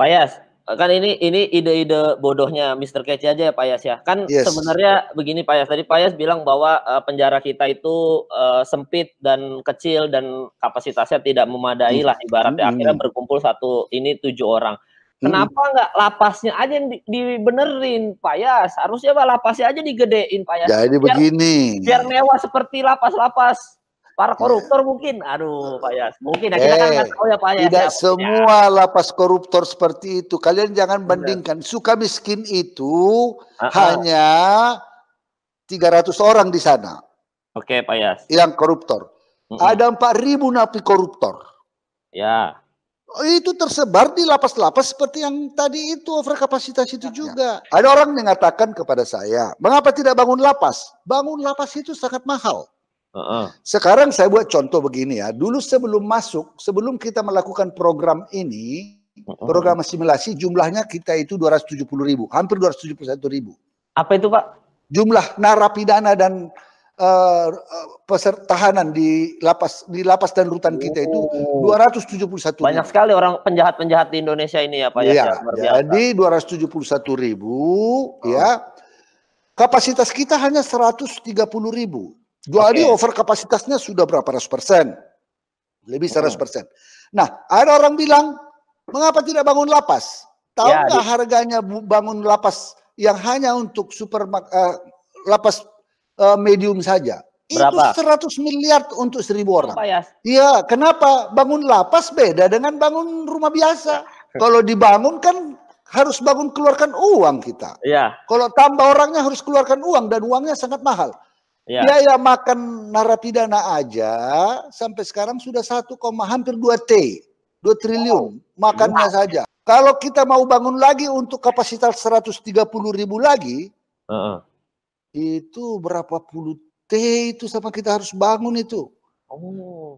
Pak Yas, eh, kan ini ini ide-ide bodohnya Mr. Kece aja ya Pak Yas ya. Kan yes. sebenarnya begini Pak Yas, tadi Pak Yas bilang bahwa uh, penjara kita itu uh, sempit dan kecil dan kapasitasnya tidak memadai hmm. lah ibaratnya hmm. akhirnya berkumpul satu ini tujuh orang. Hmm. Kenapa hmm. lapasnya aja yang dibenerin Pak Yas? Harusnya Pak lapasnya aja digedein Pak Yas. Jadi biar, begini. Biar mewah seperti lapas-lapas para iya. koruptor mungkin. Aduh, Pak Yas. Mungkin Nah, kita kan eh, kan tahu ya Pak Yas. Tidak ya, semua ya. lapas koruptor seperti itu. Kalian jangan bandingkan. Suka miskin itu uh huh hanya 300 orang di sana. Oke, okay, Pak Yas. Yang koruptor. Uh huh Ada 4000 napi koruptor. Ya. Oh, itu tersebar di lapas-lapas seperti yang tadi itu overkapasitas itu ya, ya. juga. Ada orang mengatakan kepada saya, mengapa tidak bangun lapas? Bangun lapas itu sangat mahal. Uh-uh. Sekarang saya buat contoh begini ya. Dulu sebelum masuk, sebelum kita melakukan program ini, program asimilasi jumlahnya kita itu 270 ribu, hampir 271 ribu. Apa itu Pak? Jumlah narapidana dan uh, eh, eh, peserta tahanan di lapas di lapas dan rutan kita itu oh. 271 ribu. Banyak sekali orang penjahat-penjahat di Indonesia ini ya Pak. Ya, iya, ya jadi 271 ribu oh. ya. Kapasitas kita hanya 130 ribu. Jadi okay. over kapasitasnya sudah berapa ratus persen? Lebih seratus persen. Nah, ada orang bilang, mengapa tidak bangun lapas? Tahu ya, nggak ya, harganya bangun lapas yang hanya untuk super uh, eh, lapas uh, medium saja? Berapa? Itu 100 miliar untuk seribu orang. Iya, kenapa bangun lapas beda dengan bangun rumah biasa? Ya. Kalau dibangun kan harus bangun keluarkan uang kita. Iya. Kalau tambah orangnya harus keluarkan uang dan uangnya sangat mahal. Ya. Biaya makan narapidana aja sampai sekarang sudah 1, hampir 2 T. 2 triliun oh. makannya saja. Kalau kita mau bangun lagi untuk kapasitas 130 ribu lagi, uh -uh. itu berapa puluh T itu sama kita harus bangun itu. Oh.